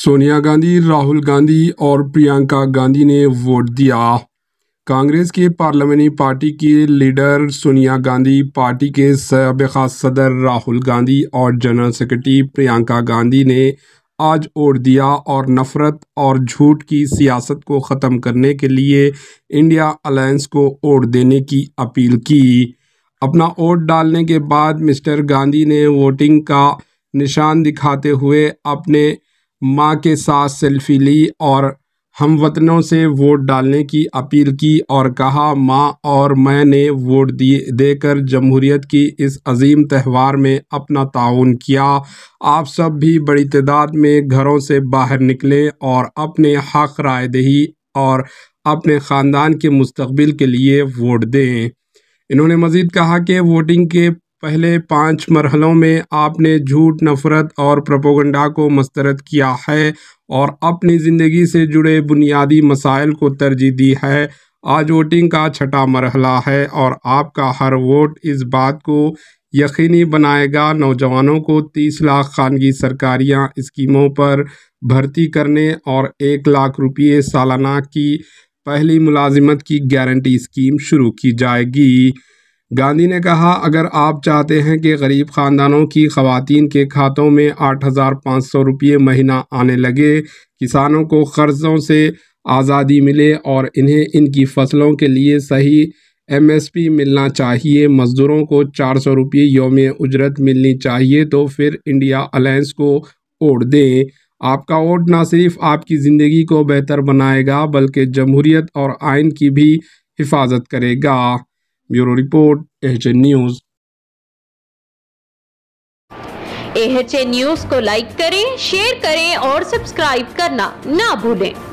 सोनिया गांधी राहुल गांधी और प्रियंका गांधी ने वोट दिया कांग्रेस के पार्लियामानी पार्टी के लीडर सोनिया गांधी पार्टी के सबका सदर राहुल गांधी और जनरल सेक्रेटरी प्रियंका गांधी ने आज वोट दिया और नफ़रत और झूठ की सियासत को ख़त्म करने के लिए इंडिया अलायंस को वोट देने की अपील की अपना वोट डालने के बाद मिस्टर गांधी ने वोटिंग का निशान दिखाते हुए अपने माँ के साथ सेल्फी ली और हम वतनों से वोट डालने की अपील की और कहा माँ और मैंने वोट दिए देकर जमहूरीत की इस अजीम त्यौहार में अपना ताउन किया आप सब भी बड़ी तदाद में घरों से बाहर निकलें और अपने हक राय दही और अपने ख़ानदान के मुस्तबिल के लिए वोट दें इन्होंने मज़ीद कहा कि वोटिंग के पहले पाँच मरहलों में आपने झूठ नफरत और प्रपोगंडा को मस्तरद किया है और अपनी ज़िंदगी से जुड़े बुनियादी मसाइल को तरजीह दी है आज वोटिंग का छठा मरहला है और आपका हर वोट इस बात को यकीनी बनाएगा नौजवानों को तीस लाख खानगी सरकारियाँ स्कीमों पर भर्ती करने और एक लाख रुपये सालाना की पहली मुलाजिमत की गारंटी स्कीम शुरू की जाएगी गांधी ने कहा अगर आप चाहते हैं कि गरीब ख़ानदानों की खातन के खातों में आठ हज़ार पाँच सौ रुपये महीना आने लगे किसानों को कर्ज़ों से आज़ादी मिले और इन्हें इनकी फसलों के लिए सही एम एस पी मिलना चाहिए मज़दूरों को चार सौ रुपये योम उजरत मिलनी चाहिए तो फिर इंडिया अलायंस को वोट दें आपका वोट ना सिर्फ आपकी ज़िंदगी को बेहतर बनाएगा बल्कि जमहूरीत और आयन की भी हिफाजत करेगा bureau report H news H news को लाइक करें शेयर करें और सब्सक्राइब करना ना भूलें